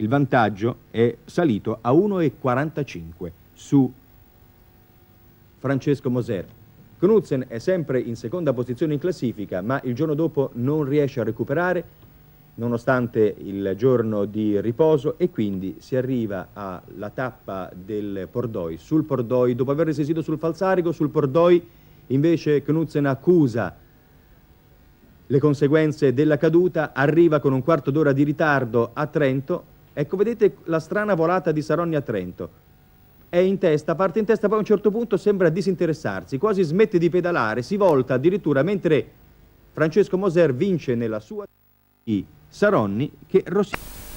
il vantaggio è salito a 1,45 su Francesco Moser. Knudsen è sempre in seconda posizione in classifica, ma il giorno dopo non riesce a recuperare, nonostante il giorno di riposo, e quindi si arriva alla tappa del Pordoi. Sul Pordoi, dopo aver resistito sul falsarico, sul Pordoi invece Knudsen accusa le conseguenze della caduta, arriva con un quarto d'ora di ritardo a Trento, Ecco, vedete la strana volata di Saronni a Trento. È in testa, parte in testa, poi a un certo punto sembra disinteressarsi, quasi smette di pedalare, si volta addirittura mentre Francesco Moser vince nella sua Saronni che Rossini...